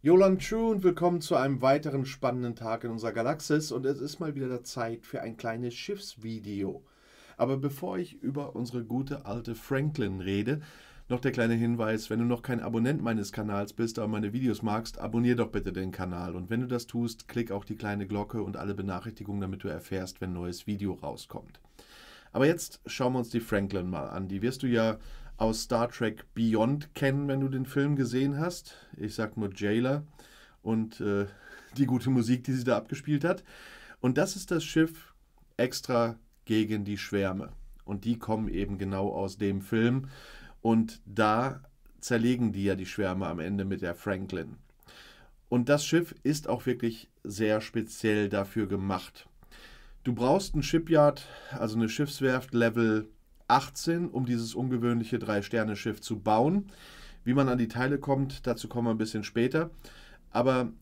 Jolan True und willkommen zu einem weiteren spannenden Tag in unserer Galaxis und es ist mal wieder der Zeit für ein kleines Schiffsvideo. Aber bevor ich über unsere gute alte Franklin rede, noch der kleine Hinweis, wenn du noch kein Abonnent meines Kanals bist, aber meine Videos magst, abonnier doch bitte den Kanal und wenn du das tust, klick auch die kleine Glocke und alle Benachrichtigungen, damit du erfährst, wenn ein neues Video rauskommt. Aber jetzt schauen wir uns die Franklin mal an. Die wirst du ja aus Star Trek Beyond kennen, wenn du den Film gesehen hast. Ich sag nur Jailer und äh, die gute Musik, die sie da abgespielt hat. Und das ist das Schiff extra gegen die Schwärme. Und die kommen eben genau aus dem Film. Und da zerlegen die ja die Schwärme am Ende mit der Franklin. Und das Schiff ist auch wirklich sehr speziell dafür gemacht. Du brauchst ein Shipyard, also eine Schiffswerft Level 18, um dieses ungewöhnliche Drei-Sterne-Schiff zu bauen. Wie man an die Teile kommt, dazu kommen wir ein bisschen später. Aber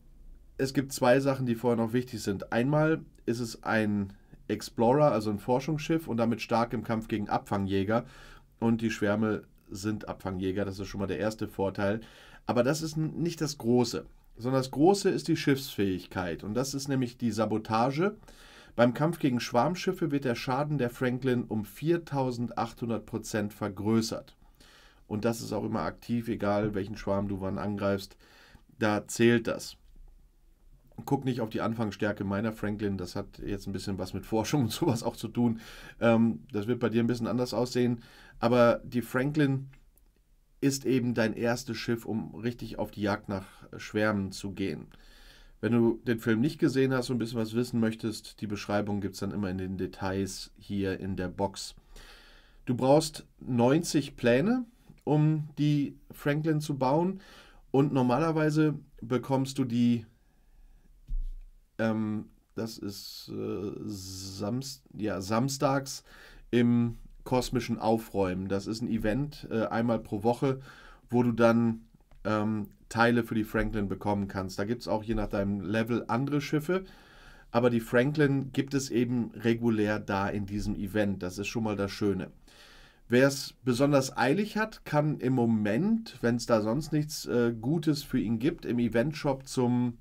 es gibt zwei Sachen, die vorher noch wichtig sind. Einmal ist es ein Explorer, also ein Forschungsschiff und damit stark im Kampf gegen Abfangjäger. Und die Schwärme sind Abfangjäger, das ist schon mal der erste Vorteil. Aber das ist nicht das Große, sondern das Große ist die Schiffsfähigkeit. Und das ist nämlich die Sabotage. Beim Kampf gegen Schwarmschiffe wird der Schaden der Franklin um 4800 Prozent vergrößert. Und das ist auch immer aktiv, egal welchen Schwarm du wann angreifst. Da zählt das. Guck nicht auf die Anfangsstärke meiner Franklin, das hat jetzt ein bisschen was mit Forschung und sowas auch zu tun. Ähm, das wird bei dir ein bisschen anders aussehen. Aber die Franklin ist eben dein erstes Schiff, um richtig auf die Jagd nach Schwärmen zu gehen. Wenn du den Film nicht gesehen hast und ein bisschen was wissen möchtest, die Beschreibung gibt es dann immer in den Details hier in der Box. Du brauchst 90 Pläne, um die Franklin zu bauen. Und normalerweise bekommst du die, ähm, das ist äh, Samst, ja, samstags im kosmischen Aufräumen. Das ist ein Event äh, einmal pro Woche, wo du dann ähm, Teile für die Franklin bekommen kannst. Da gibt es auch je nach deinem Level andere Schiffe. Aber die Franklin gibt es eben regulär da in diesem Event. Das ist schon mal das Schöne. Wer es besonders eilig hat, kann im Moment, wenn es da sonst nichts äh, Gutes für ihn gibt, im Event-Shop zum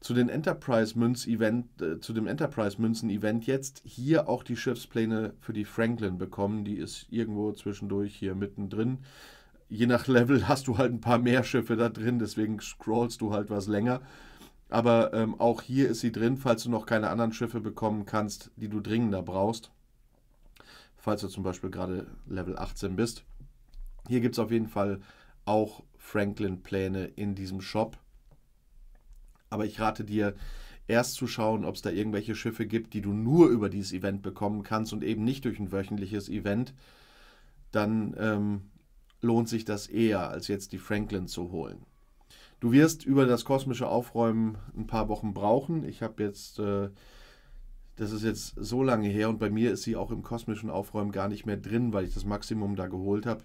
zu den Enterprise Münz Event, äh, zu dem Enterprise Münzen Event jetzt hier auch die Schiffspläne für die Franklin bekommen. Die ist irgendwo zwischendurch hier mittendrin je nach Level hast du halt ein paar mehr Schiffe da drin, deswegen scrollst du halt was länger. Aber ähm, auch hier ist sie drin, falls du noch keine anderen Schiffe bekommen kannst, die du dringender brauchst. Falls du zum Beispiel gerade Level 18 bist. Hier gibt es auf jeden Fall auch Franklin-Pläne in diesem Shop. Aber ich rate dir, erst zu schauen, ob es da irgendwelche Schiffe gibt, die du nur über dieses Event bekommen kannst und eben nicht durch ein wöchentliches Event. Dann ähm, lohnt sich das eher, als jetzt die Franklin zu holen. Du wirst über das kosmische Aufräumen ein paar Wochen brauchen. Ich habe jetzt, äh, das ist jetzt so lange her und bei mir ist sie auch im kosmischen Aufräumen gar nicht mehr drin, weil ich das Maximum da geholt habe,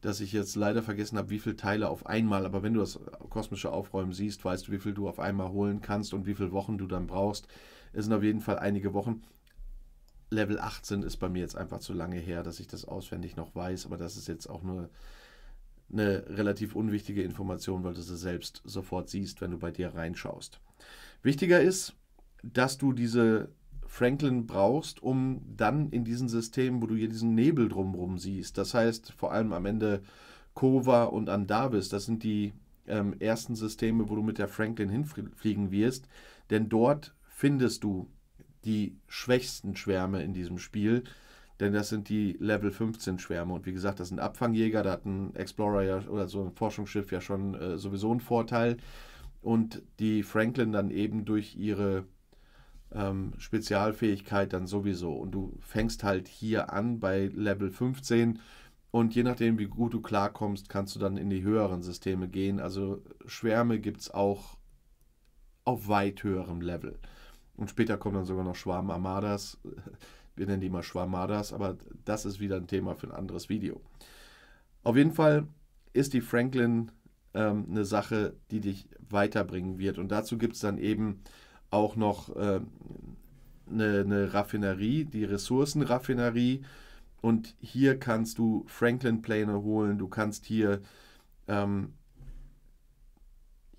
dass ich jetzt leider vergessen habe, wie viele Teile auf einmal. Aber wenn du das kosmische Aufräumen siehst, weißt du, wie viel du auf einmal holen kannst und wie viele Wochen du dann brauchst. Es sind auf jeden Fall einige Wochen. Level 18 ist bei mir jetzt einfach zu lange her, dass ich das auswendig noch weiß, aber das ist jetzt auch nur eine relativ unwichtige Information, weil du sie selbst sofort siehst, wenn du bei dir reinschaust. Wichtiger ist, dass du diese Franklin brauchst, um dann in diesen Systemen, wo du hier diesen Nebel drumherum siehst, das heißt vor allem am Ende Kova und Andavis, das sind die ähm, ersten Systeme, wo du mit der Franklin hinfliegen wirst, denn dort findest du die schwächsten Schwärme in diesem Spiel, denn das sind die Level 15 Schwärme. Und wie gesagt, das sind Abfangjäger, da hat ein Explorer ja oder so ein Forschungsschiff ja schon äh, sowieso einen Vorteil. Und die Franklin dann eben durch ihre ähm, Spezialfähigkeit dann sowieso. Und du fängst halt hier an bei Level 15. Und je nachdem, wie gut du klarkommst, kannst du dann in die höheren Systeme gehen. Also Schwärme gibt es auch auf weit höherem Level. Und später kommen dann sogar noch Schwaben Armadas. Wir nennen die mal Schwamadas, aber das ist wieder ein Thema für ein anderes Video. Auf jeden Fall ist die Franklin ähm, eine Sache, die dich weiterbringen wird. Und dazu gibt es dann eben auch noch äh, eine, eine Raffinerie, die Ressourcenraffinerie. Und hier kannst du Franklin-Pläne holen, du kannst hier ähm,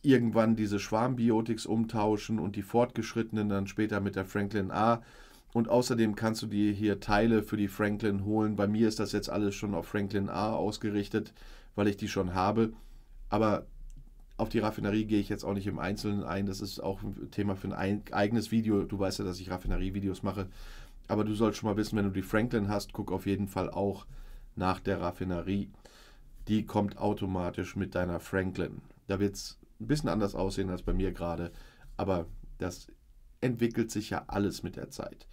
irgendwann diese Schwarmbiotics umtauschen und die fortgeschrittenen dann später mit der Franklin A. Und außerdem kannst du dir hier Teile für die Franklin holen. Bei mir ist das jetzt alles schon auf Franklin A ausgerichtet, weil ich die schon habe. Aber auf die Raffinerie gehe ich jetzt auch nicht im Einzelnen ein. Das ist auch ein Thema für ein eigenes Video. Du weißt ja, dass ich Raffinerie-Videos mache. Aber du sollst schon mal wissen, wenn du die Franklin hast, guck auf jeden Fall auch nach der Raffinerie. Die kommt automatisch mit deiner Franklin. Da wird es ein bisschen anders aussehen als bei mir gerade. Aber das entwickelt sich ja alles mit der Zeit.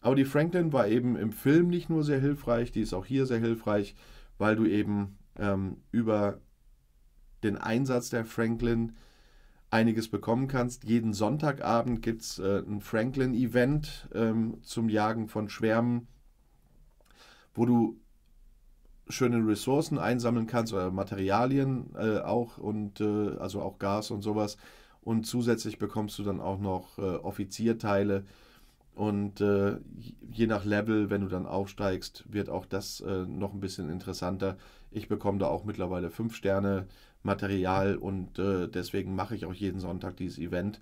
Aber die Franklin war eben im Film nicht nur sehr hilfreich, die ist auch hier sehr hilfreich, weil du eben ähm, über den Einsatz der Franklin einiges bekommen kannst. Jeden Sonntagabend gibt es äh, ein Franklin-Event ähm, zum Jagen von Schwärmen, wo du schöne Ressourcen einsammeln kannst oder Materialien äh, auch und äh, also auch Gas und sowas. Und zusätzlich bekommst du dann auch noch äh, Offizierteile. Und äh, je nach Level, wenn du dann aufsteigst, wird auch das äh, noch ein bisschen interessanter. Ich bekomme da auch mittlerweile 5 Sterne Material und äh, deswegen mache ich auch jeden Sonntag dieses Event.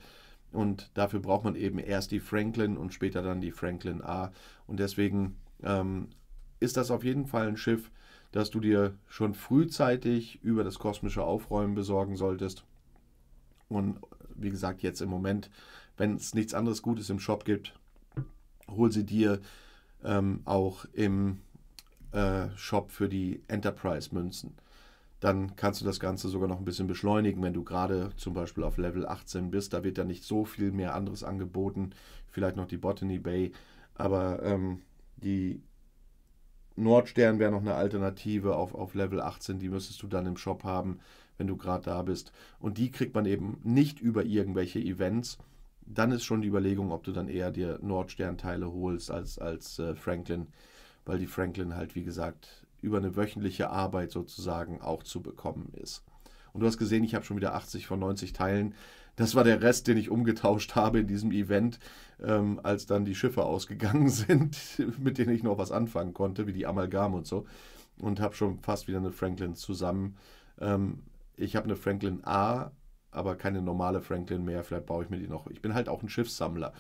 Und dafür braucht man eben erst die Franklin und später dann die Franklin A. Und deswegen ähm, ist das auf jeden Fall ein Schiff, dass du dir schon frühzeitig über das kosmische Aufräumen besorgen solltest. Und wie gesagt, jetzt im Moment, wenn es nichts anderes Gutes im Shop gibt, hol sie dir ähm, auch im äh, Shop für die Enterprise-Münzen. Dann kannst du das Ganze sogar noch ein bisschen beschleunigen, wenn du gerade zum Beispiel auf Level 18 bist. Da wird ja nicht so viel mehr anderes angeboten. Vielleicht noch die Botany Bay. Aber ähm, die Nordstern wäre noch eine Alternative auf, auf Level 18, die müsstest du dann im Shop haben, wenn du gerade da bist. Und die kriegt man eben nicht über irgendwelche Events. Dann ist schon die Überlegung, ob du dann eher dir Nordstern-Teile holst als, als äh, Franklin, weil die Franklin halt, wie gesagt, über eine wöchentliche Arbeit sozusagen auch zu bekommen ist. Und du hast gesehen, ich habe schon wieder 80 von 90 Teilen. Das war der Rest, den ich umgetauscht habe in diesem Event, ähm, als dann die Schiffe ausgegangen sind, mit denen ich noch was anfangen konnte, wie die Amalgam und so. Und habe schon fast wieder eine Franklin zusammen. Ähm, ich habe eine Franklin A, aber keine normale Franklin mehr. Vielleicht baue ich mir die noch. Ich bin halt auch ein Schiffssammler.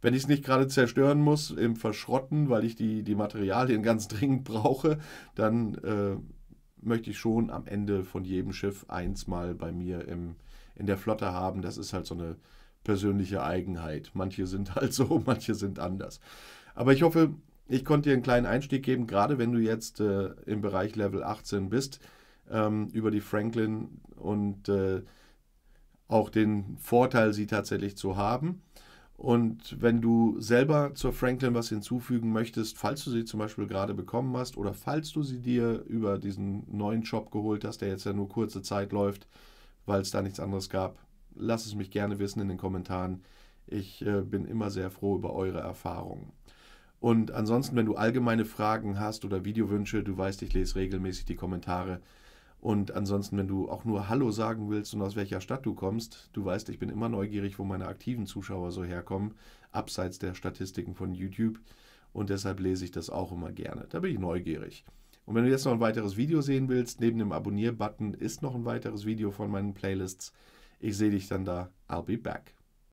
Wenn ich es nicht gerade zerstören muss, im Verschrotten, weil ich die, die Materialien ganz dringend brauche, dann äh, möchte ich schon am Ende von jedem Schiff eins mal bei mir im, in der Flotte haben. Das ist halt so eine persönliche Eigenheit. Manche sind halt so, manche sind anders. Aber ich hoffe, ich konnte dir einen kleinen Einstieg geben, gerade wenn du jetzt äh, im Bereich Level 18 bist, ähm, über die Franklin und äh, auch den Vorteil, sie tatsächlich zu haben. Und wenn du selber zur Franklin was hinzufügen möchtest, falls du sie zum Beispiel gerade bekommen hast oder falls du sie dir über diesen neuen Job geholt hast, der jetzt ja nur kurze Zeit läuft, weil es da nichts anderes gab, lass es mich gerne wissen in den Kommentaren. Ich äh, bin immer sehr froh über eure Erfahrungen. Und ansonsten, wenn du allgemeine Fragen hast oder Videowünsche, du weißt, ich lese regelmäßig die Kommentare. Und ansonsten, wenn du auch nur Hallo sagen willst und aus welcher Stadt du kommst, du weißt, ich bin immer neugierig, wo meine aktiven Zuschauer so herkommen, abseits der Statistiken von YouTube. Und deshalb lese ich das auch immer gerne. Da bin ich neugierig. Und wenn du jetzt noch ein weiteres Video sehen willst, neben dem Abonnier-Button ist noch ein weiteres Video von meinen Playlists. Ich sehe dich dann da. I'll be back.